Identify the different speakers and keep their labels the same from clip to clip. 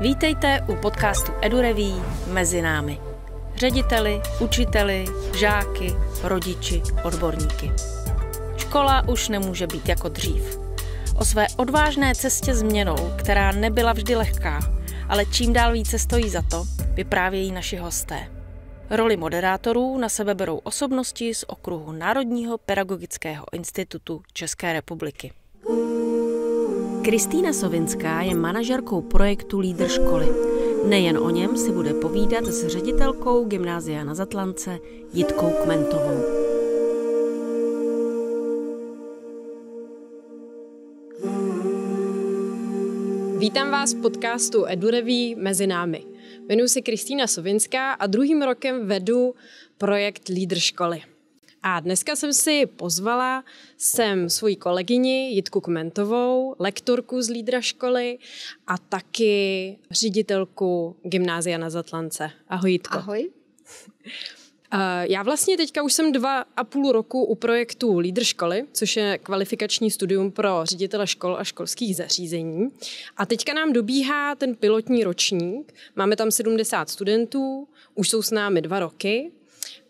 Speaker 1: Vítejte u podcastu EduReví Mezi námi. Řediteli, učiteli, žáky, rodiči, odborníky. Škola už nemůže být jako dřív. O své odvážné cestě změnou, která nebyla vždy lehká, ale čím dál více stojí za to, vyprávějí naši hosté. Roli moderátorů na sebe berou osobnosti z okruhu Národního pedagogického institutu České republiky. Mm. Kristýna Sovinská je manažerkou projektu Lídr školy. Nejen o něm si bude povídat s ředitelkou Gymnázia na Zatlance Jitkou Kmentovou.
Speaker 2: Vítám vás v podcastu EduReví mezi námi. Jmenuji se Kristýna Sovinská a druhým rokem vedu projekt Lídr školy. A dneska jsem si pozvala sem svoji kolegyni Jitku Kmentovou, lektorku z lídra školy a taky ředitelku gymnázia na Zatlance. Ahoj Jitko. Ahoj. Eh, já vlastně teďka už jsem dva a půl roku u projektu Lídr školy, což je kvalifikační studium pro ředitele škol a školských zařízení. A teďka nám dobíhá ten pilotní ročník. Máme tam 70 studentů, už jsou s námi dva roky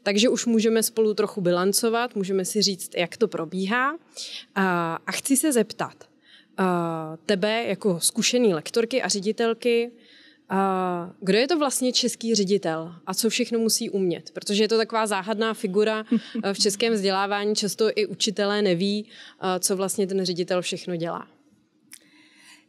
Speaker 2: takže už můžeme spolu trochu bilancovat, můžeme si říct, jak to probíhá. A, chci se zeptat tebe jako zkušený lektorky a ředitelky, kdo je to vlastně český ředitel a co všechno musí umět? Protože je to taková záhadná figura e, v českém vzdělávání. Často i učitelé neví, e, co vlastně ten ředitel všechno dělá.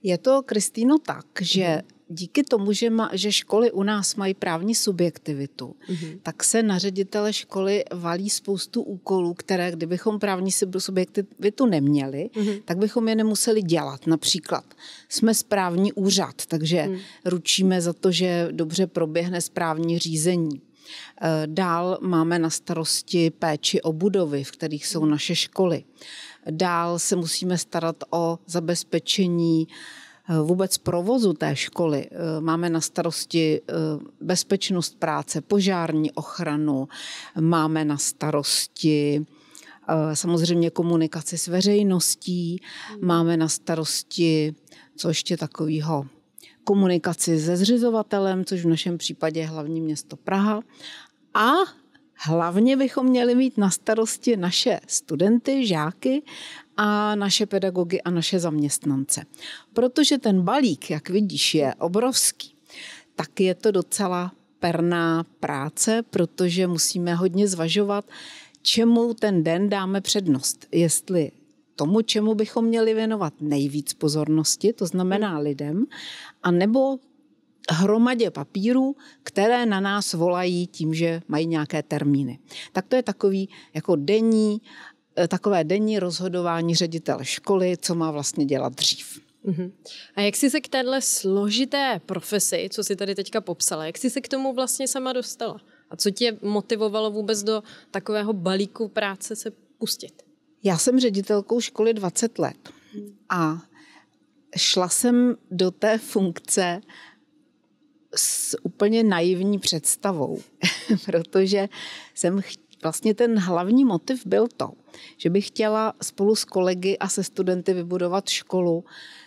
Speaker 3: Je to, Kristýno, tak, že díky tomu, že, ma, že školy u nás mají právní subjektivitu, mm-hmm. tak se na ředitele školy valí spoustu úkolů, které kdybychom právní subjektivitu neměli, mm-hmm. tak bychom je nemuseli dělat. Například jsme správní úřad, takže mm. ručíme za to, že dobře proběhne správní řízení. Eh, dál máme na starosti péči o budovy, v kterých jsou mhm. naše školy. Dál se musíme starat o zabezpečení uh, Eh, vůbec provozu té školy. Eh, máme na starosti eh, bezpečnost práce, požární ochranu, máme na starosti samozřejmě komunikaci s veřejností, hmm. máme na starosti, co ještě takového, komunikaci se zřizovatelem, což v našem případě je hlavní město Praha. A hlavně bychom měli mít na starosti naše studenty, žáky a naše pedagogy a naše zaměstnance. Protože ten balík, jak vidíš, je obrovský, tak je to docela perná práce, protože musíme hodně zvažovat, čemu ten den dáme přednost. Jestli tomu, čemu bychom měli věnovat nejvíc pozornosti, to znamená hmm. lidem, anebo hromadě papírů, které na nás volají tím, že mají nějaké termíny. Tak to je takový jako denní Eh, takové denní rozhodování ředitele školy, co má vlastně dělat dřív.
Speaker 2: Mhm. A jak jsi se k téhle složité profesi, co jsi tady teďka popsala, jak jsi se k tomu vlastně sama dostala? A co tě motivovalo vůbec do takového balíku práce se pustit?
Speaker 3: Já jsem ředitelkou školy 20 let a šla jsem do té funkce s úplně naivní představou, protože jsem vlastně ten hlavní motiv byl to, že bych chtěla spolu s kolegy a se studenty vybudovat školu,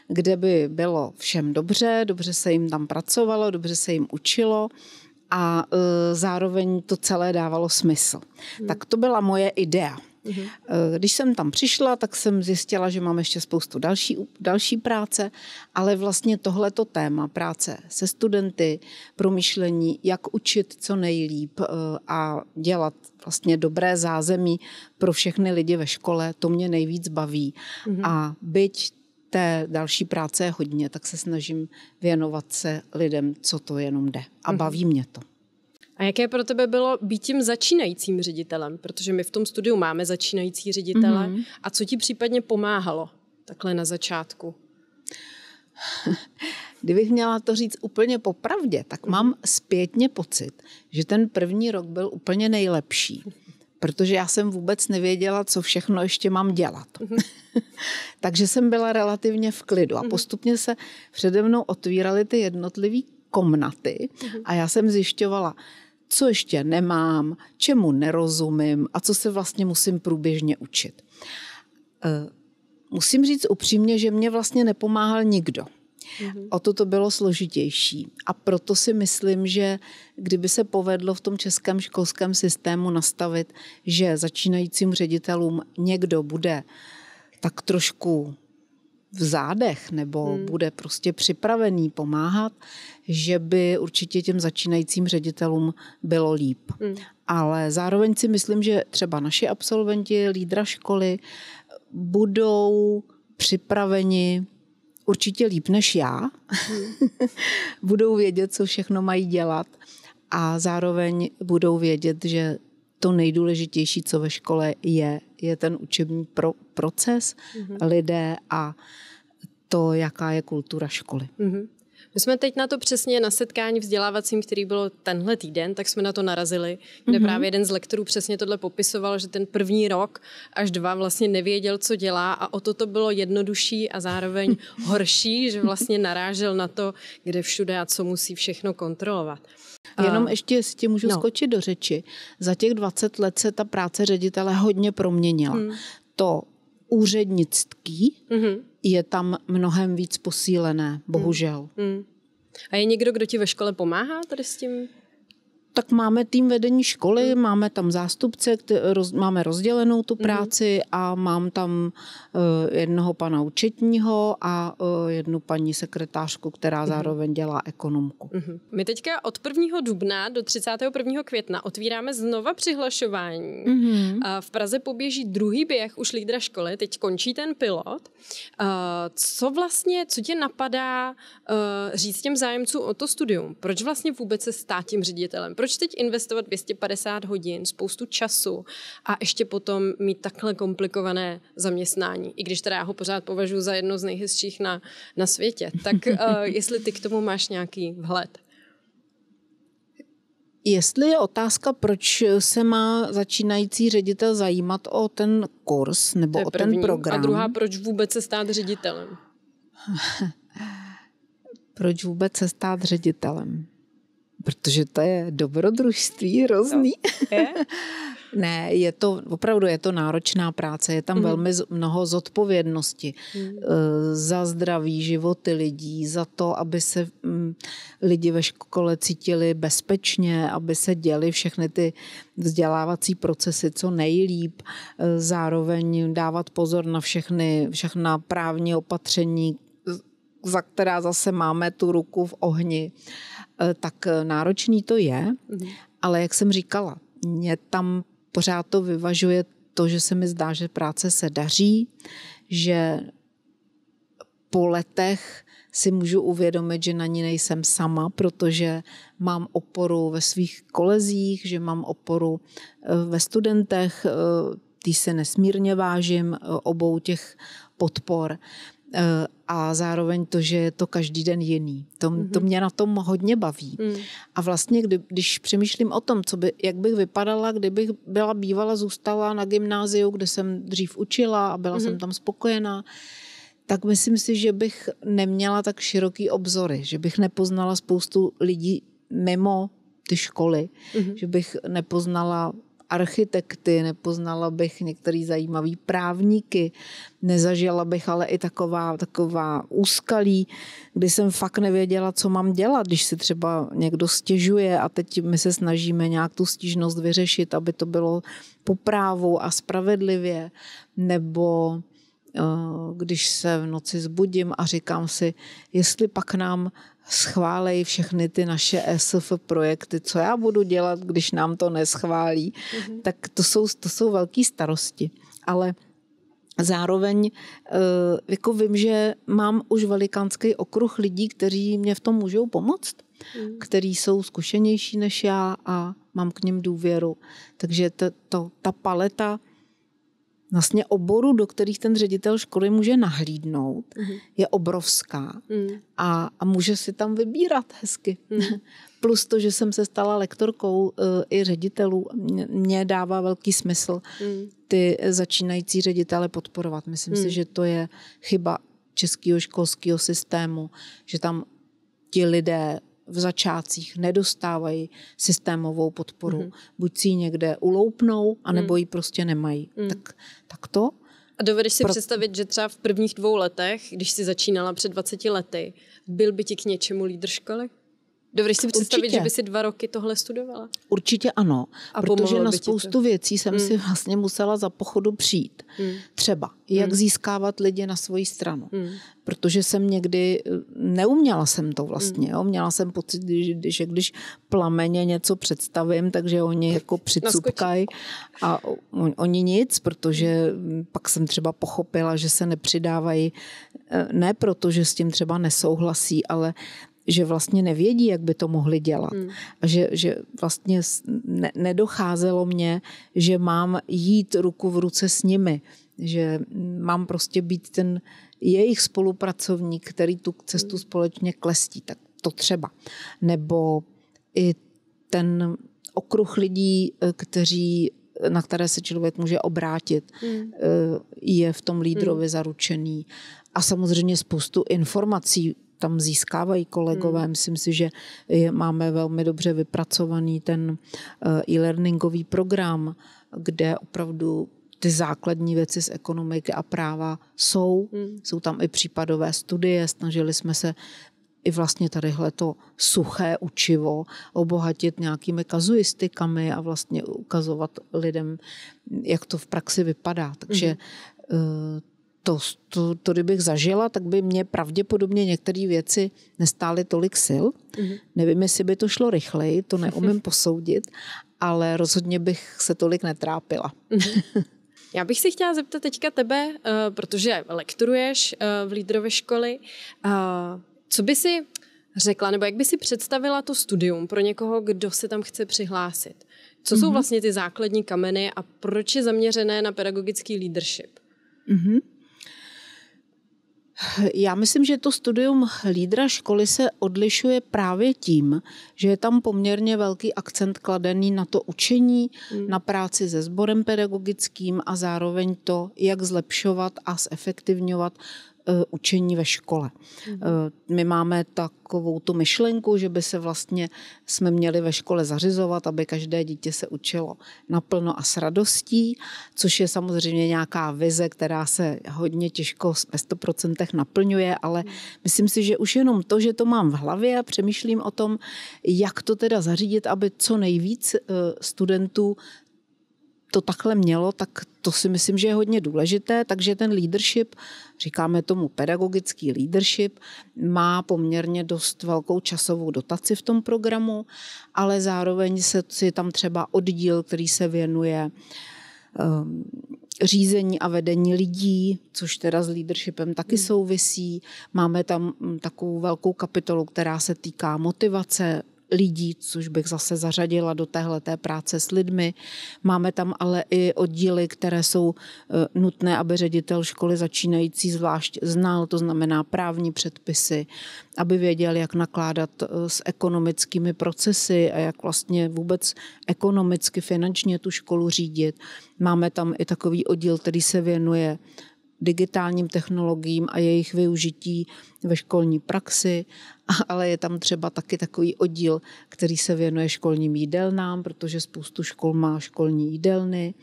Speaker 3: kde by bylo všem dobře, dobře se jim tam pracovalo, dobře se jim učilo a e, zároveň to celé dávalo smysl. Hmm. Tak to byla moje idea. Mm-hmm. Když jsem tam přišla, tak jsem zjistila, že mám ještě spoustu další, další práce, ale vlastně tohleto téma práce se studenty, promyšlení, jak učit co nejlíp eh, a dělat vlastně dobré zázemí pro všechny lidi ve škole, to mě nejvíc baví. Mm-hmm. A byť té další práce je hodně, tak se snažím věnovat se lidem, co to jenom jde. A mhm. baví mě to.
Speaker 2: A jaké pro tebe bylo být tím začínajícím ředitelem? Protože my v tom studiu máme začínající ředitele. Mm-hmm. A co ti případně pomáhalo takhle na začátku?
Speaker 3: Kdybych měla to říct úplně popravdě, tak mám zpětně pocit, že ten první rok byl úplně nejlepší, protože já jsem vůbec nevěděla, co všechno ještě mám dělat. Mhm. Takže jsem byla relativně v klidu a mhm. postupně se přede mnou otvíraly ty jednotlivé komnaty mhm. a já jsem zjišťovala, co ještě nemám, čemu nerozumím a co se vlastně musím průběžně učit. Eh, musím říct upřímně, že mě vlastně nepomáhal nikdo. Mm-hmm. O to to bylo složitější. A proto si myslím, že kdyby se povedlo v tom českém školském systému nastavit, že začínajícím ředitelům někdo bude tak trošku v zádech nebo hmm. bude prostě připravený pomáhat, že by určitě těm začínajícím ředitelům bylo líp. Hmm. Ale zároveň si myslím, že třeba naši absolventi, lídra školy, budou připraveni určitě líp než já. Hmm. budou vědět, co všechno mají dělat a zároveň budou vědět, že to nejdůležitější, co ve škole je, je ten učební pro, proces, mm-hmm. lidé a to, jaká je kultura školy. Mm-hmm.
Speaker 2: My jsme teď na to přesně na setkání vzdělávacím, který bylo tenhle týden, tak jsme na to narazili, kde mm-hmm. právě jeden z lektorů přesně tohle popisoval, že ten první rok až dva vlastně nevěděl, co dělá a o to to bylo jednodušší a zároveň horší, že vlastně narážel na to, kde všude a co musí všechno kontrolovat. Jenom ještě,
Speaker 3: jestli tě můžu no. skočit do řeči. Za těch 20 let se ta práce ředitele hodně proměnila. Hmm. To úřednictví mm-hmm je tam mnohem víc posílené, bohužel.
Speaker 2: Hmm. Hmm. A je někdo, kdo ti ve škole pomáhá tady s tím?
Speaker 3: tak máme tým vedení školy, hmm. máme tam zástupce, roz, máme rozdělenou tu hmm. práci a mám tam uh, jednoho pana učetního a uh, jednu paní sekretářku, která hmm. zároveň dělá ekonomku.
Speaker 2: My teďka od 1. dubna do 31. května otvíráme znova přihlašování. mm Uh, v Praze poběží druhý běh už lídra školy, teď končí ten pilot. Eh, co vlastně, co tě napadá říct těm zájemcům o to studium? Proč vlastně vůbec se stát tím ředitelem? proč teď investovat 250 hodin, spoustu času a ještě potom mít takhle komplikované zaměstnání, i když teda já ho pořád považuji za jedno z nejhezčích na, na světě. Tak uh, jestli ty k tomu máš nějaký vhled?
Speaker 3: Jestli je otázka, proč se má začínající ředitel zajímat o ten kurz nebo o první. ten program. A druhá,
Speaker 2: proč vůbec se stát ředitelem?
Speaker 3: proč vůbec se stát ředitelem? Protože to je dobrodružství hrozný. No. Je? ne, je to, opravdu je to náročná práce, je tam mm. velmi mnoho zodpovědnosti mm. za zdraví životy lidí, za to, aby se mm, lidi ve škole cítili bezpečně, aby se děli všechny ty vzdělávací procesy co nejlíp, eh, zároveň dávat pozor na všechny, všechna právní opatření, za která zase máme tu ruku v ohni. Eh, tak eh, náročný to je, mhm. ale jak jsem říkala, mě tam pořád to vyvažuje to, že se mi zdá, že práce se daří, že po letech si můžu uvědomit, že na ní nejsem sama, protože mám oporu ve svých kolezích, že mám oporu eh, ve studentech, ty se nesmírně vážím obou těch podpor a zároveň to, že je to každý den jiný. To, mm-hmm. to mhm. mě na tom hodně baví. Mm. A vlastně, kdy, když přemýšlím o tom, co by, jak bych vypadala, kdybych byla bývala, zůstala na gymnáziu, kde jsem dřív učila a byla mm-hmm. jsem mhm. tam spokojená, tak myslím si, že bych neměla tak široký obzory, že bych nepoznala spoustu lidí mimo ty školy, mm-hmm. že bych nepoznala architekty, nepoznala bych některý zajímavý právníky, nezažila bych ale i taková, taková úskalí, kdy jsem fakt nevěděla, co mám dělat, když si třeba někdo stěžuje a teď my se snažíme nějak tu stížnost vyřešit, aby to bylo po právu a spravedlivě, nebo Eh, když se v noci zbudím a říkám si, jestli pak nám schválej všechny ty naše ESF projekty, co já budu dělat, když nám to neschválí, mm-hmm. tak to jsou, to jsou velké starosti. Ale zároveň eh, jako vím, že mám už velikánský okruh lidí, kteří mě v tom můžou pomoct, mm. kteří jsou zkušenější než já a mám k ním důvěru. Takže to, to, ta paleta vlastně oborů, do kterých ten ředitel školy může nahlídnout, mm-hmm. je obrovská mm. a, a může si tam vybírat hezky. Mm. Plus to, že jsem se stala lektorkou uh, i ředitelů, mě dává velký smysl mm. ty začínající ředitele podporovat. Myslím mm. si, mhm. že to je chyba českého školského systému, že tam ti lidé v začátcích nedostávají systémovou podporu. Mm-hmm. Buď si ji někde uloupnou, anebo mm. ji prostě nemají. Mm. Tak, tak to.
Speaker 2: A dovedeš si Pro... představit, že třeba v prvních dvou letech, když jsi začínala před 20 lety, byl by ti k něčemu lídr školy? Dovedeš si představit, Určitě. že by si dva roky tohle studovala?
Speaker 3: Určitě ano, A protože na spoustu věcí jsem hmm. si vlastně musela za pochodu přijít. Hmm. Třeba, jak hmm. získávat lidi na svoji stranu. Hmm. Protože jsem někdy, eh, neuměla jsem to vlastně, hmm. jo? měla jsem pocit, že když plameně něco představím, takže oni jako přicupkají a oni nic, protože pak jsem třeba pochopila, že se nepřidávají, eh, ne proto, že s tím třeba nesouhlasí, ale že vlastně nevědí, jak by to mohli dělat. Hmm. že, že vlastně ne, nedocházelo mě, že mám jít ruku v ruce s nimi, že mám prostě být ten jejich spolupracovník, který tu cestu hmm. společně klestí. Tak to třeba. Nebo i ten okruh lidí, eh, kteří na které se člověk může obrátit, hmm. Eh, je v tom lídrovi hmm. zaručený. A samozřejmě spoustu informací tam získávají kolegové. Hmm. Myslím si, že máme velmi dobře vypracovaný ten eh, e-learningový program, kde opravdu ty základní věci z ekonomiky a práva jsou. Hmm. Jsou tam i případové studie, snažili jsme se i vlastně tadyhle to suché učivo obohatit nějakými kazuistikami a vlastně ukazovat lidem, jak to v praxi vypadá. Takže mm-hmm to, to, to kdybych zažila, tak by mě pravděpodobně některé věci nestály tolik sil. Mm-hmm. Nevím, jestli by to šlo rychleji, to neumím posoudit, ale rozhodně bych se tolik netrápila. Mhm.
Speaker 2: Já bych si chtěla zeptat teďka tebe, eh, protože lektoruješ eh, v lídrové školy, eh, co by si řekla, nebo jak by si představila to studium pro někoho, kdo se tam chce přihlásit? Co jsou mhm. vlastně ty základní kameny a proč je zaměřené na pedagogický leadership?
Speaker 3: Mm-hmm. Já myslím, že to studium lídra školy se odlišuje právě tím, že je tam poměrně velký akcent kladený na to učení, hmm. na práci se sborem pedagogickým a zároveň to, jak zlepšovat a zefektivňovat Eh, učení ve škole. Mhm. Eh, my máme takovou tu myšlenku, že by se vlastně jsme měli ve škole zařizovat, aby každé dítě se učilo naplno a s radostí, což je samozřejmě nějaká vize, která se hodně těžko ve 100% naplňuje, ale mhm. myslím si, že už jenom to, že to mám v hlavě a přemýšlím o tom, jak to teda zařídit, aby co nejvíc eh, studentů to takhle mělo, tak to si myslím, že je hodně důležité, takže ten leadership, říkáme tomu pedagogický leadership, má poměrně dost velkou časovou dotaci v tom programu, ale zároveň se si tam třeba oddíl, který se věnuje um, řízení a vedení lidí, což teda s leadershipem taky hmm. souvisí. Máme tam mm, takovou velkou kapitolu, která se týká motivace lidí, což bych zase zařadila do téhle práce s lidmi. Máme tam ale i oddíly, které jsou e, nutné, aby ředitel školy začínající zvlášť znal, to znamená právní předpisy, aby věděl, jak nakládat e, s ekonomickými procesy a jak vlastně vůbec ekonomicky, finančně tu školu řídit. Máme tam i takový oddíl, který se věnuje digitálním technologiím a jejich využití ve školní praxi ale je tam třeba taky takový oddíl, který se věnuje školním jídelnám, protože spoustu škol má školní jídelny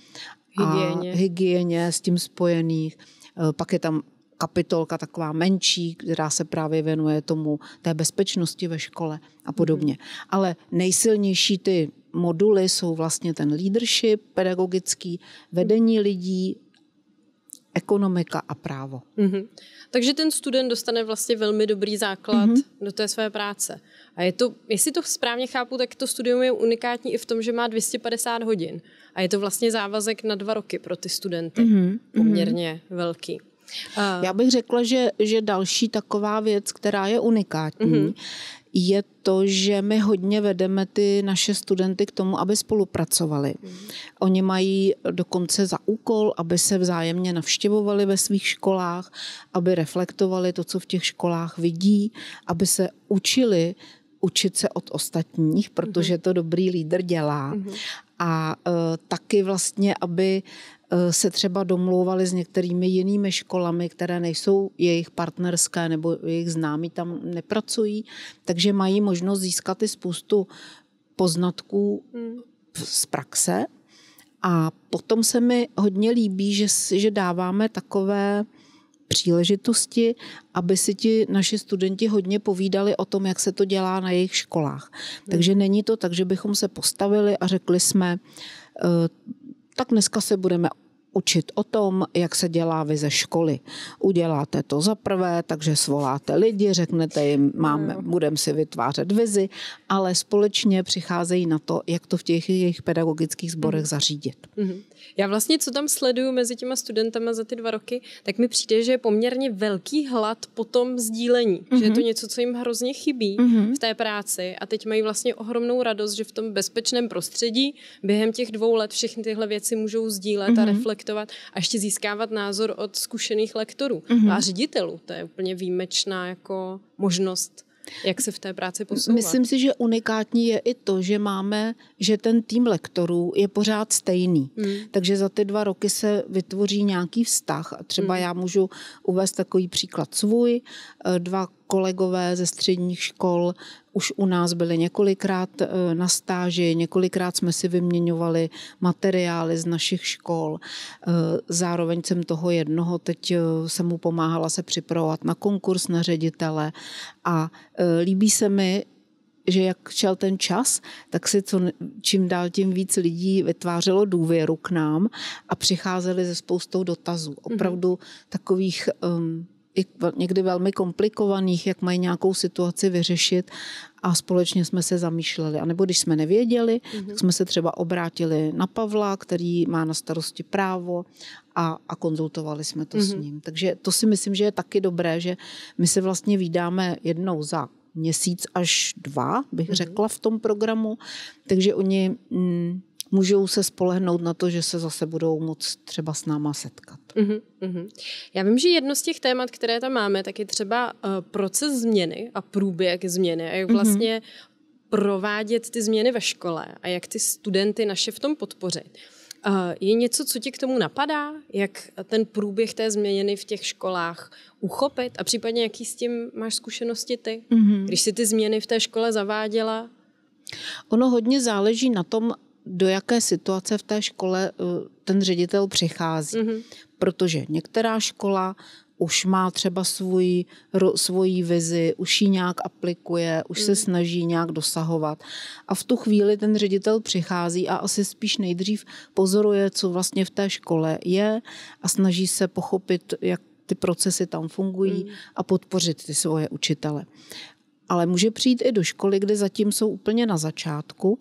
Speaker 3: hygieně. a hygieně s tím spojených. E, pak je tam kapitolka taková menší, která se právě věnuje tomu té bezpečnosti ve škole a podobně. Mm-hmm. Ale nejsilnější ty moduly jsou vlastně ten leadership pedagogický, vedení lidí, ekonomika a právo. Mm-hmm.
Speaker 2: Takže ten student dostane vlastně velmi dobrý základ mm-hmm. do té své práce. A je to, jestli to správně chápu, tak to studium je unikátní i v tom, že má 250 hodin. A je to vlastně závazek na dva roky pro ty studenty.
Speaker 3: Mm-hmm. Poměrně mm-hmm. velký. Eh, Já bych řekla, že, že další taková věc, která je unikátní, mm-hmm. je to, že my hodně vedeme ty naše studenty k tomu, aby spolupracovali. Mm-hmm. Oni mají dokonce za úkol, aby se vzájemně navštěvovali ve svých školách, aby reflektovali to, co v těch školách vidí, aby se učili učit se od ostatních, protože mhm. to dobrý lídr dělá. Mm-hmm. A uh, taky vlastně, aby Eh, se třeba domlouvali s některými jinými školami, které nejsou jejich partnerské nebo jejich známí tam nepracují, takže mají možnost získat i spoustu poznatků hmm. z praxe. A potom se mi hodně líbí, že, že dáváme takové příležitosti, aby si ti naši studenti hodně povídali o tom, jak se to dělá na jejich školách. Hmm. Takže není to tak, že bychom se postavili a řekli jsme, eh, tak dneska se budeme učit o tom, jak se dělá vize školy. Uděláte to za prvé, takže svoláte lidi, řeknete jim, máme, budeme si vytvářet vizi, ale společně přicházejí na to, jak to v těch jejich pedagogických sborech mhm. zařídit.
Speaker 2: Mhm. Já vlastně, co tam sleduju mezi těma studentama za ty dva roky, tak mi přijde, že je poměrně velký hlad po tom sdílení, mm-hmm. že je to mhm. něco, co jim hrozně chybí mm-hmm. v té práci a teď mají vlastně ohromnou radost, že v tom bezpečném prostředí během těch dvou let všechny tyhle věci můžou sdílet mm-hmm. a reflektovat reflektovat a ještě získávat názor od zkušených lektorů mm-hmm. a ředitelů. To je úplně výjimečná jako možnost jak se v té práci posouvat? Myslím si,
Speaker 3: že unikátní je i to, že máme, že ten tým lektorů je pořád stejný. Mm. Takže za ty dva roky se vytvoří nějaký vztah. A třeba mm. já můžu uvést takový příklad svůj. E, dva kolegové ze středních škol už u nás byli několikrát eh, na stáži, několikrát jsme si vyměňovali materiály z našich škol. Eh, zároveň jsem toho jednoho, teď eh, jsem mu pomáhala se připravovat na konkurs na ředitele a líbí se mi, že jak šel ten čas, tak si co, čím dál tím víc lidí vytvářelo důvěru k nám a přicházeli ze spoustou dotazů. Mhm. Opravdu takových um, i někdy velmi komplikovaných, jak mají nějakou situaci vyřešit a společně jsme se zamýšleli. A nebo když jsme nevěděli, mm-hmm. tak jsme se třeba obrátili na Pavla, který má na starosti právo a, a konzultovali jsme to mm-hmm. s mhm. ním. Takže to si myslím, že je taky dobré, že my se vlastně vydáme jednou za měsíc až dva, bych mm-hmm. řekla, v tom programu. Takže oni... Mm, můžou se spolehnout na to, že se zase budou moc třeba s náma setkat.
Speaker 2: Uh-huh, Já vím, že jedno z těch témat, které tam máme, tak je třeba uh, proces změny a průběh změny a jak mhm. vlastně uh-huh. provádět ty změny ve škole a jak ty studenty naše v tom podpořit. Eh, je něco, co ti k tomu napadá? Jak ten průběh té změny v těch školách uchopit a případně jaký s tím máš zkušenosti ty, mm-hmm. když jsi ty změny v té škole zaváděla?
Speaker 3: Ono hodně záleží na tom, do jaké situace v té škole eh, ten ředitel přichází. Mm-hmm. Protože některá škola už má třeba svůj, ro, svoji vizi, už ji nějak aplikuje, už mm. se mhm. snaží nějak dosahovat. A v tu chvíli ten ředitel přichází a asi spíš nejdřív pozoruje, co vlastně v té škole je a snaží se pochopit, jak ty procesy tam fungují mm. a podpořit ty svoje učitele ale může přijít i do školy, kde zatím jsou úplně na začátku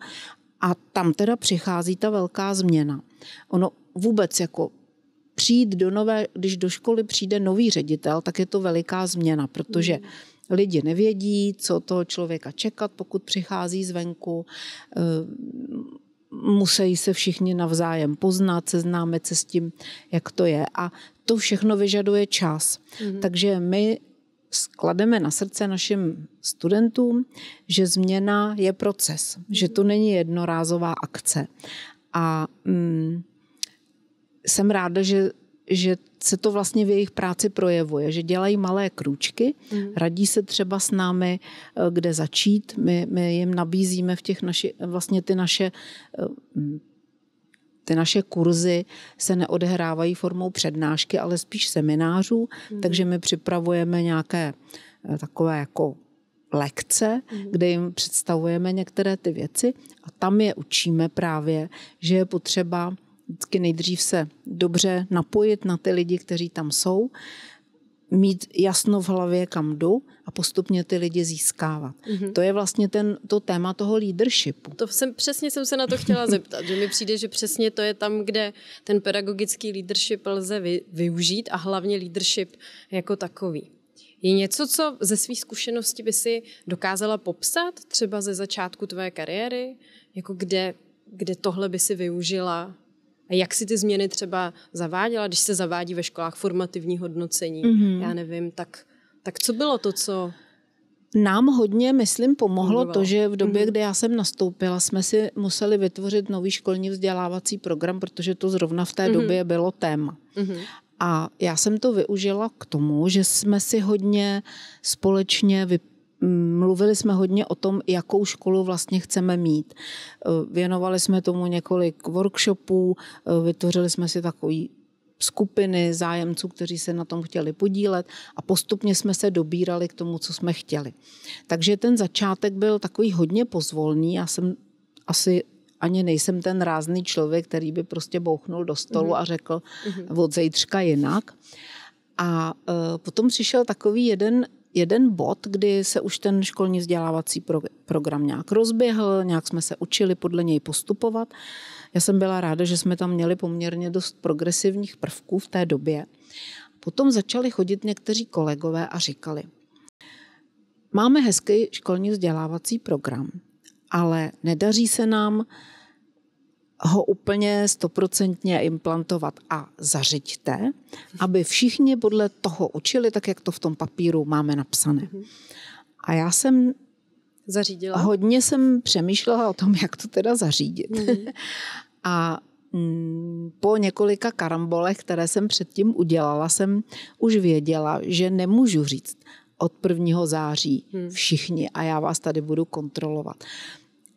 Speaker 3: a tam teda přichází ta velká změna. Ono vůbec jako přijít do nové, když do školy přijde nový ředitel, tak je to veliká změna, protože hmm. lidi nevědí, co toho člověka čekat, pokud přichází zvenku. Ehm, musí se všichni navzájem poznat, seznámit se s tím, jak to je. A to všechno vyžaduje čas. Mm-hmm. Takže my sklademe na srdce našim studentům, že změna je proces, že to není jednorázová akce. A mm, jsem ráda, že, že se to vlastně v jejich práci projevuje, že dělají malé krůčky, mm. radí se třeba s námi, eh, kde začít. My, my jim nabízíme v těch naši, vlastně ty naše eh, mm, ty naše kurzy se neodehrávají formou přednášky, ale spíš seminářů, mm. takže my připravujeme nějaké eh, takové jako lekce, mm. kde jim představujeme některé ty věci a tam je učíme právě, že je potřeba vždycky nejdřív se dobře napojit na ty lidi, kteří tam jsou, mít jasno v hlavě, kam jdu a postupně ty lidi získávat. Mm-hmm. To je vlastně ten, to téma toho leadershipu.
Speaker 2: To jsem, přesně jsem se na to chtěla zeptat, že mi přijde, že přesně to je tam, kde ten pedagogický leadership lze vy, využít a hlavně leadership jako takový. Je něco, co ze své zkušenosti by si dokázala popsat, třeba ze začátku tvé kariéry, jako kde, kde tohle by si využila a jak si ty změny třeba zaváděla, když se zavádí ve školách formativní hodnocení, mm-hmm. já nevím, tak, tak co bylo to, co
Speaker 3: nám hodně, myslím, pomohlo to, že v době, mhm. kdy já jsem nastoupila, jsme si museli vytvořit nový školní vzdělávací program, protože to zrovna v té mhm. době bylo téma. Mhm. A já jsem to využila k tomu, že jsme si hodně společně vyp- Mluvili jsme hodně o tom, jakou školu vlastně chceme mít. Věnovali jsme tomu několik workshopů, vytvořili jsme si takový skupiny zájemců, kteří se na tom chtěli podílet a postupně jsme se dobírali k tomu, co jsme chtěli. Takže ten začátek byl takový hodně pozvolný. Já jsem asi ani nejsem ten rázný člověk, který by prostě bouchnul do stolu mm-hmm. a řekl mm-hmm. od zejtřka jinak. A eh, potom přišel takový jeden jeden bod, kdy se už ten školní vzdělávací program nějak rozběhl, nějak jsme se učili podle něj postupovat. Já jsem byla ráda, že jsme tam měli poměrně dost progresivních prvků v té době. Potom začali chodit někteří kolegové a říkali, máme hezký školní vzdělávací program, ale nedaří se nám ho úplně stoprocentně implantovat a zařiďte, aby všichni podle toho učili, tak jak to v tom papíru máme napsané. Mhm. A já jsem zařídila. Hodně jsem přemýšlela o tom, jak to teda zařídit. Mhm. mm A po několika karambolech, které jsem předtím udělala, jsem už věděla, že nemůžu říct od 1. září mhm. všichni a já vás tady budu kontrolovat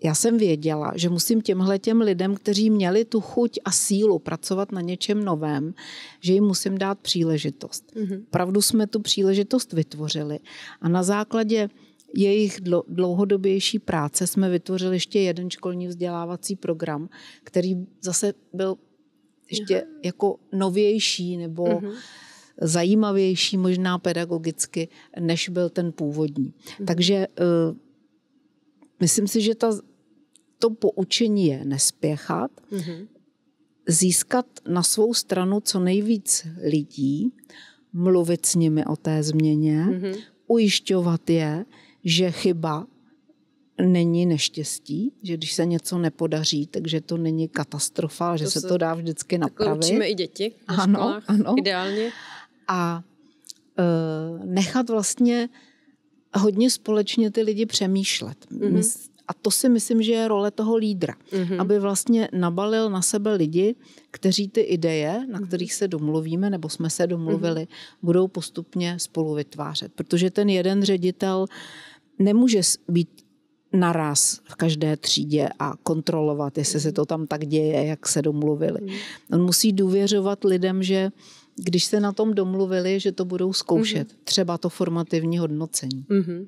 Speaker 3: já jsem věděla, že musím těmhle těm lidem, kteří měli tu chuť a sílu pracovat na něčem novém, že jim musím dát příležitost. Mm-hmm. Pravdu jsme tu příležitost vytvořili a na základě jejich dlouhodobější práce jsme vytvořili ještě jeden školní vzdělávací program, který zase byl ještě mm-hmm. jako novější nebo mm-hmm. zajímavější možná pedagogicky, než byl ten původní. Mm-hmm. Takže eh, myslím si, že ta to poučení je nespěchat, mm-hmm. získat na svou stranu co nejvíc lidí, mluvit s nimi o té změně, mm-hmm. ujišťovat je, že chyba není neštěstí, že když se něco nepodaří, takže to není katastrofa, to že se, se to dá vždycky napravit. Učíme i děti ano, školách, ano. ideálně. A e, nechat vlastně hodně společně ty lidi přemýšlet. Mm-hmm. A to si myslím, že je role toho lídra, mm-hmm. aby vlastně nabalil na sebe lidi, kteří ty ideje, na mhm. kterých se domluvíme nebo jsme se domluvili, mm-hmm. budou postupně spolu vytvářet. Protože ten jeden ředitel nemůže být naraz v každé třídě a kontrolovat, jestli se mhm. to tam tak děje, jak se domluvili. Mhm. On musí důvěřovat lidem, že když se na tom domluvili, že to budou zkoušet. Mm-hmm. Třeba to formativní hodnocení. Mm-hmm.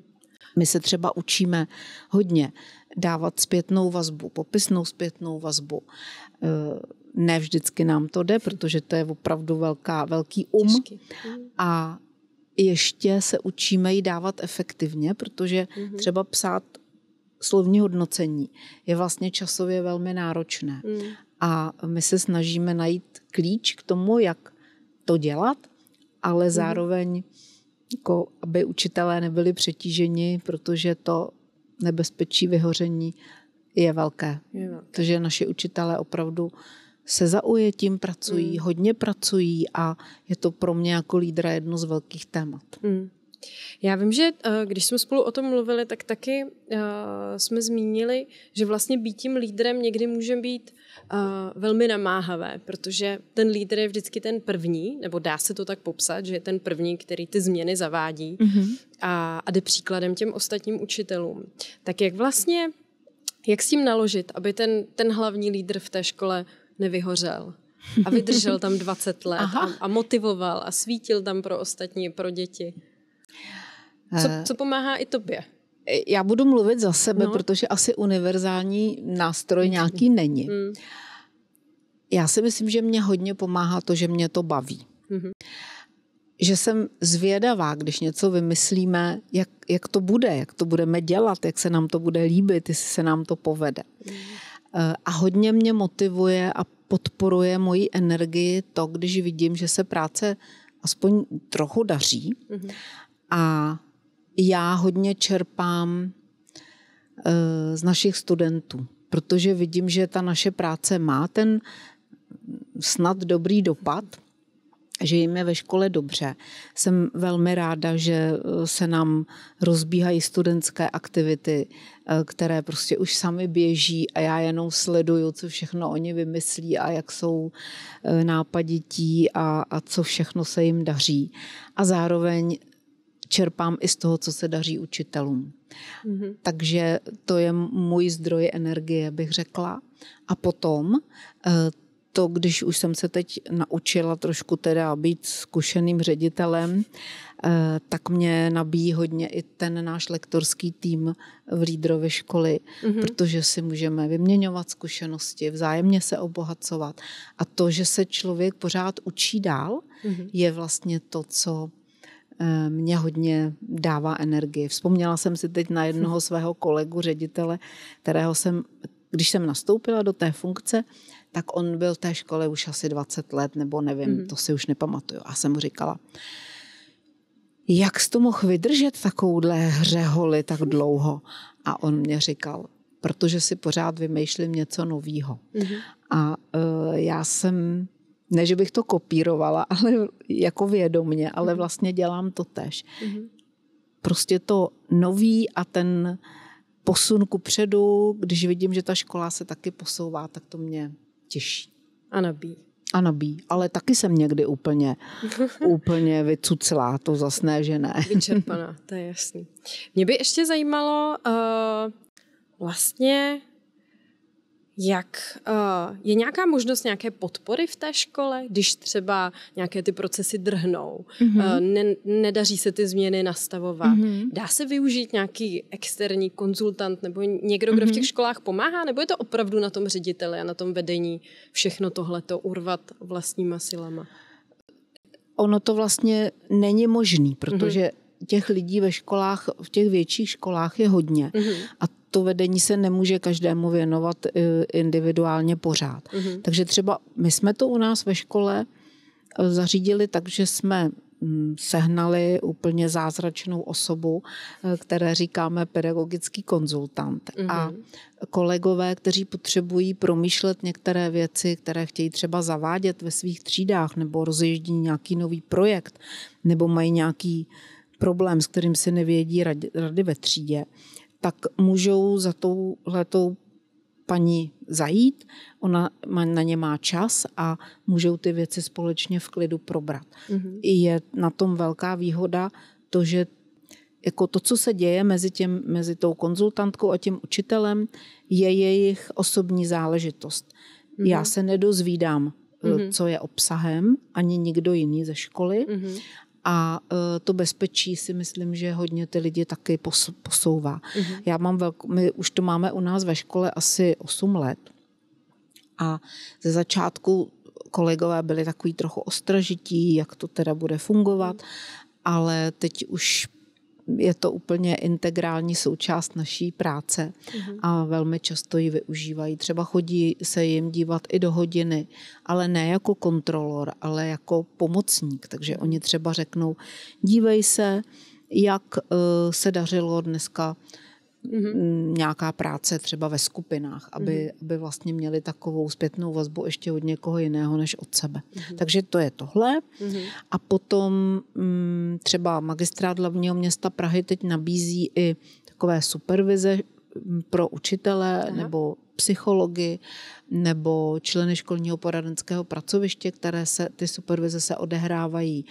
Speaker 3: My se třeba učíme hodně dávat zpětnou vazbu, popisnou zpětnou vazbu. Eh, ne vždycky nám to jde, protože to je opravdu velká, velký um. A ještě se učíme ji dávat efektivně, protože mhm. třeba psát slovní hodnocení je vlastně časově velmi náročné. Mm. A my se snažíme najít klíč k tomu, jak to dělat, ale mhm. zároveň jako aby učitelé nebyli přetíženi, protože to nebezpečí vyhoření je velké. velké. Takže naši učitelé opravdu se zaujetím pracují, mm. hodně pracují a je to pro mě jako lídra jedno z velkých témat. Mm.
Speaker 2: Já vím, že eh, když jsme spolu o tom mluvili, tak taky eh, jsme zmínili, že vlastně být tím lídrem někdy může být eh, velmi namáhavé, protože ten lídr je vždycky ten první, nebo dá se to tak popsat, že je ten první, který ty změny zavádí mm-hmm. a, a jde příkladem těm ostatním učitelům. Tak jak vlastně, jak s tím naložit, aby ten, ten hlavní lídr v té škole nevyhořel? a vydržel tam 20 let a, a motivoval a svítil tam pro ostatní, pro děti.
Speaker 1: Co,
Speaker 3: eh. co
Speaker 2: pomáhá i tobě?
Speaker 3: Eh, já budu mluvit za sebe, no. protože asi univerzální nástroj nějaký není. Mm. Já si myslím, že mě hodně pomáhá to, že mě to baví. Mm-hmm. Že jsem zvědavá, když něco vymyslíme, jak, jak to bude, jak to budeme dělat, jak se nám to bude líbit, jestli se nám to povede. Mm. Eh, a hodně mě motivuje a podporuje moji energii to, když vidím, že se práce aspoň trochu daří. Mm-hmm. A já hodně čerpám eh, z našich studentů, protože vidím, že ta naše práce má ten snad dobrý dopad, že jim je ve škole dobře. Jsem velmi ráda, že eh, se nám rozbíhají studentské aktivity, eh, které prostě už sami běží a já jenom sleduju, co všechno oni vymyslí a jak jsou nápadití a, a co všechno se jim daří. A zároveň čerpám i z toho, co se daří učitelům. Mm-hmm. Takže to je můj zdroj energie, bych řekla. A potom eh, to, když už jsem se teď naučila trošku teda být zkušeným ředitelem, eh, tak mě nabíjí hodně i ten náš lektorský tým v Lídrově školy, mm-hmm. protože si můžeme vyměňovat zkušenosti, vzájemně se obohacovat. A to, že se člověk pořád učí dál, mm-hmm. je vlastně to, co Eh, mě hodně dává energie. Vzpomněla jsem si teď na jednoho hm. svého kolegu, ředitele, kterého jsem, když jsem nastoupila do té funkce, tak on byl v té škole už asi 20 let, nebo nevím, mm. to si už nepamatuju. A jsem mu říkala, jak jsi to mohl vydržet takovouhle hřeholi tak dlouho? A on mě říkal, protože si pořád vymýšlím něco novýho. Mm-hmm. A uh, já jsem ne, že bych to kopírovala, ale jako vědomně, ale mhm. vlastně dělám to tež. Mhm. Prostě to nový a ten posun ku předu, když vidím, že ta škola se taky posouvá, tak to mě těší. A nabí. A nabí, Ale taky jsem někdy úplně, úplně vycuclá, to zase ne, že ne. Vyčerpaná, to je jasný.
Speaker 2: Mě by ještě zajímalo uh, vlastně jak uh, je nějaká možnost nějaké podpory v té škole, když třeba nějaké ty procesy drhnou, mm-hmm. uh, ne, nedaří se ty změny nastavovat? Mm-hmm. Dá se využít nějaký externí konzultant nebo někdo, kdo mm-hmm. v mhm. těch školách pomáhá, nebo je to opravdu na tom řediteli a na tom vedení všechno tohleto urvat vlastníma silama?
Speaker 3: Ono to vlastně není možný, protože mm-hmm těch lidí ve školách, v těch větších školách je hodně. Mm-hmm. A to vedení se nemůže každému věnovat eh, individuálně pořád. Mm-hmm. Takže třeba my jsme to u nás ve škole eh, zařídili tak, že jsme mm, sehnali úplně zázračnou osobu, eh, které říkáme pedagogický konzultant. Mm-hmm. A mhm. kolegové, kteří potřebují promýšlet některé věci, které chtějí třeba zavádět ve svých třídách, nebo rozjíždí nějaký nový projekt, nebo mají nějaký problém, s kterým si nevědí rady ve třídě, tak můžou za letou paní zajít, ona na ně má čas a můžou ty věci společně v klidu probrat. Mm-hmm. Je na tom velká výhoda to, že jako to, co se děje mezi, těm, mezi tou konzultantkou a tím učitelem, je jejich osobní záležitost. Mm-hmm. Já se nedozvídám, mm-hmm. co je obsahem, ani nikdo jiný ze školy. Mm-hmm a e, to bezpečí si myslím, že hodně ty lidi taky posouvá. Uh-huh. Já mám velkou, my už to máme u nás ve škole asi 8 let a ze začátku kolegové byli takový trochu ostražití, jak to teda bude fungovat, mhm. ale teď už je to úplně integrální součást naší práce mhm. a velmi často ji využívají. Třeba chodí se jim dívat i do hodiny, ale ne jako kontrolor, ale jako pomocník. Takže oni třeba řeknou, dívej se, jak eh, se dařilo dneska mm-hmm. nějaká práce třeba ve skupinách, aby, mm-hmm. aby vlastně měli takovou zpětnou vazbu ještě od někoho jiného než od sebe. Mm-hmm. Takže to je tohle. Mm-hmm. A potom mm, třeba magistrát hlavního města Prahy teď nabízí i takové supervize pro učitele Aha. nebo psychologi nebo členy školního poradenského pracoviště, které se, ty supervize se odehrávají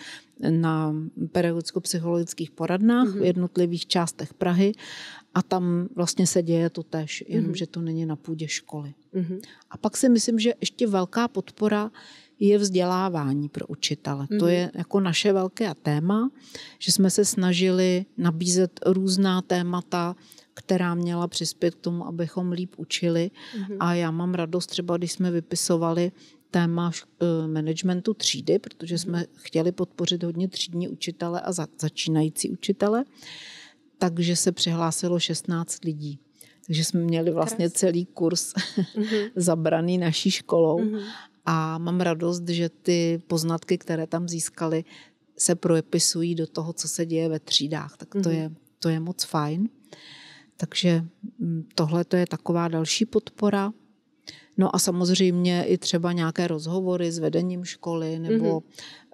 Speaker 3: na pedagogicko-psychologických poradnách mm-hmm. v jednotlivých částech Prahy a tam vlastně se děje to tež, jenomže mhm. to není na půdě školy. Mhm. A pak si myslím, že ještě velká podpora je vzdělávání pro učitele. To mhm. je jako naše velké téma, že jsme se snažili nabízet různá témata, která měla přispět k tomu, abychom líp učili. A já mám radost třeba, když jsme vypisovali téma e, managementu třídy, protože jsme chtěli podpořit hodně třídní učitele a začínající učitele takže se přihlásilo 16 lidí. Takže jsme měli vlastně celý kurz mm-hmm. zabraný naší školou. Mm-hmm. A mám radost, že ty poznatky, které tam získali, se projepisují do toho, co se děje ve třídách. Tak to, mm-hmm. je, to je moc fajn. Takže mm, tohle to je taková další podpora. No a samozřejmě i třeba nějaké rozhovory s vedením školy nebo mm-hmm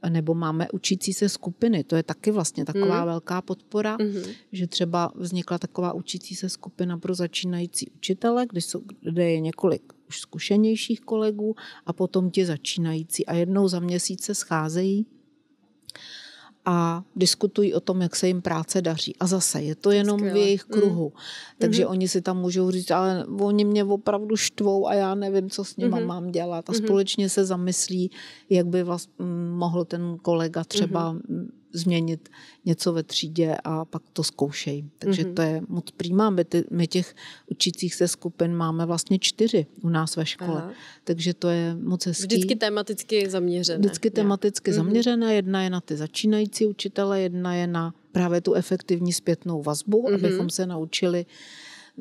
Speaker 3: nebo máme učící se skupiny. To je taky vlastně taková mm. velká podpora, mm. že třeba vznikla taková učící se skupina pro začínající učitele, kde, jsou, kde je několik už zkušenějších kolegů a potom ti začínající a jednou za měsíc se scházejí a diskutují o tom, jak se jim práce daří. A zase je to jenom Skvěle. v jejich mm. kruhu. Mm. Takže mm-hmm. oni si tam můžou říct, ale oni mě opravdu štvou a já nevím, co s nimi mm-hmm. mám dělat. A mm společně se zamyslí, jak by vás mohl ten kolega třeba mm-hmm změnit něco ve třídě a pak to zkoušejí. Takže mm-hmm. to je moc přímá. My, my těch učících se skupin máme vlastně čtyři u nás ve škole. Aha. Takže to je moc hezký. Vždycky
Speaker 2: tematicky zaměřené. Vždycky tematicky yeah. Mhm.
Speaker 3: zaměřené. Jedna je na ty začínající učitele, jedna je na právě tu efektivní zpětnou vazbu, mm-hmm. abychom se naučili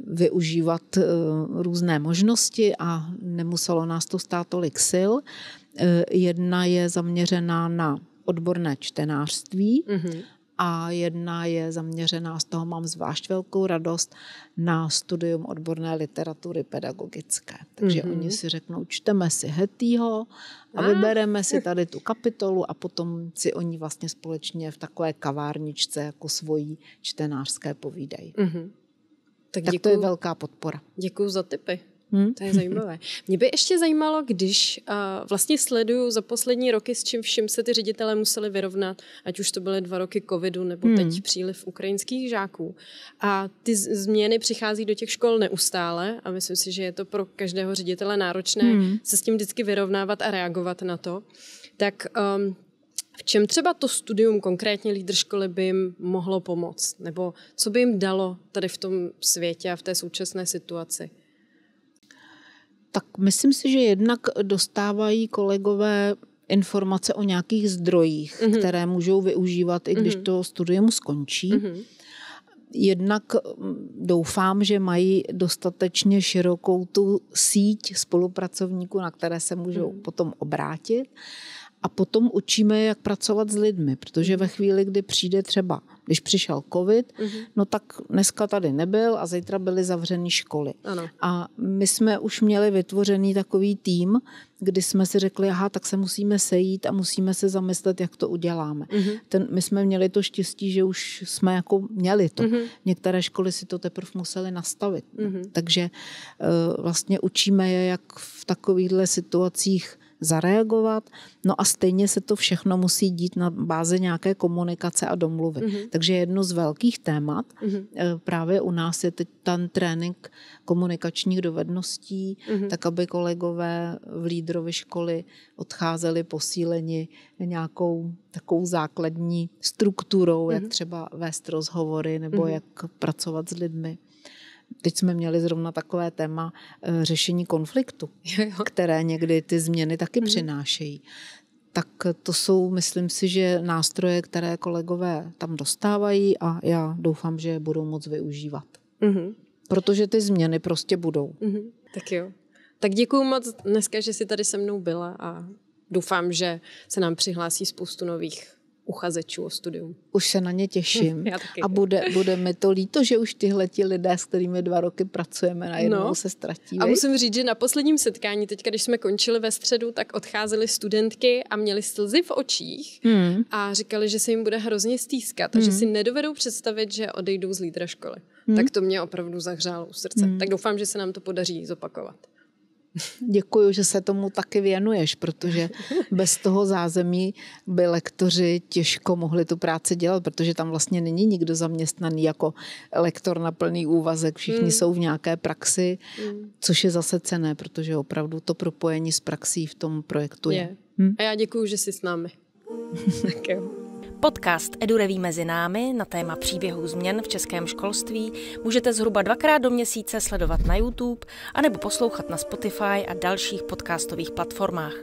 Speaker 3: využívat eh, různé možnosti a nemuselo nás to stát tolik sil. Eh, jedna je zaměřená na odborné čtenářství mm-hmm. a jedna je zaměřená, z toho mám zvlášť velkou radost, na studium odborné literatury pedagogické. Takže mm-hmm. oni si řeknou, čteme si Hetýho a vybereme si tady tu kapitolu a potom si oni vlastně společně v takové kavárničce jako svojí čtenářské povídají. Mm-hmm. Tak, tak děkuju, to je velká podpora. Děkuji za tipy. Hmm? To je zajímavé.
Speaker 2: Mě by ještě zajímalo, když uh, vlastně sleduju za poslední roky, s čím vším se ty ředitelé museli vyrovnat, ať už to byly dva roky covidu nebo hmm. teď příliv ukrajinských žáků. A ty změny přichází do těch škol neustále a myslím si, že je to pro každého ředitele náročné hmm. se s tím vždycky vyrovnávat a reagovat na to. Tak um, v čem třeba to studium konkrétně lídr školy by jim mohlo pomoct? Nebo co by jim dalo tady v tom světě a v té současné situaci?
Speaker 3: Tak myslím si, že jednak dostávají kolegové informace o nějakých zdrojích, mm-hmm. které můžou využívat, i když mm-hmm. to studium skončí. Mm-hmm. Jednak mm, doufám, že mají dostatečně širokou tu síť spolupracovníků, na které se můžou mm. potom obrátit. Uh, a potom učíme, jak pracovat s lidmi, protože ve mhm. chvíli, kdy přijde třeba, když přišel covid, mm-hmm. no tak dneska tady nebyl a zítra byly zavřeny školy. Ano. A my jsme už měli vytvořený takový tým, kdy jsme si řekli, aha, tak se musíme sejít a musíme se zamyslet, jak to uděláme. Mm-hmm. Ten, my jsme měli to štěstí, že už jsme jako měli to. Mm-hmm. Některé školy si to teprve museli nastavit. Mm-hmm. Takže uh, vlastně učíme je, jak v takovýchhle situacích zareagovat. No a stejně se to všechno musí dít na báze nějaké komunikace a domluvy. Mm-hmm. Takže jedno z velkých témat mm-hmm. právě u nás je teď ten trénink komunikačních dovedností, mm-hmm. tak aby kolegové v lídrovi školy odcházeli posíleni nějakou takovou základní strukturou, mm-hmm. jak mhm. třeba vést rozhovory nebo mm-hmm. jak pracovat s lidmi. Teď jsme měli zrovna takové téma eh, řešení konfliktu, které někdy ty změny taky mhm. přinášejí tak eh, to jsou, myslím si, že nástroje, které kolegové tam dostávají a já doufám, že je budou moc využívat. Mhm. Protože ty změny prostě budou. Mhm. Tak jo. Tak
Speaker 2: děkuji moc dneska, že jsi tady se mnou byla a doufám, že se nám přihlásí spoustu nových uchazečů o studium.
Speaker 3: Už se na ně těším. a bude, bude mi to líto, že už tyhle ti lidé, s kterými dva roky pracujeme, najednou no. se ztratí. A vej? musím
Speaker 2: říct, že na posledním setkání, teď když jsme končili ve středu, tak odcházely studentky a měly slzy v očích hmm. a říkali, že se jim bude hrozně stýskat hmm. a že hmm. si nedovedou představit, že odejdou z lídra školy. Hmm. Tak to mě opravdu zahřálo u srdce. Hmm. Tak doufám, že se nám to podaří zopakovat.
Speaker 3: Děkuji, že se tomu taky věnuješ, protože bez toho zázemí by lektoři těžko mohli tu práci dělat, protože tam vlastně není nikdo zaměstnaný jako lektor na plný úvazek. Všichni hmm. jsou v nějaké praxi, hmm. což je zase cené, protože opravdu to propojení s praxí v tom projektu je. je. Hmm?
Speaker 2: A já děkuji, že jsi s námi.
Speaker 1: tak jo. Podcast Edureví mezi námi na téma příběhů změn v českém školství můžete zhruba dvakrát do měsíce sledovat na YouTube anebo poslouchat na Spotify a dalších podcastových platformách.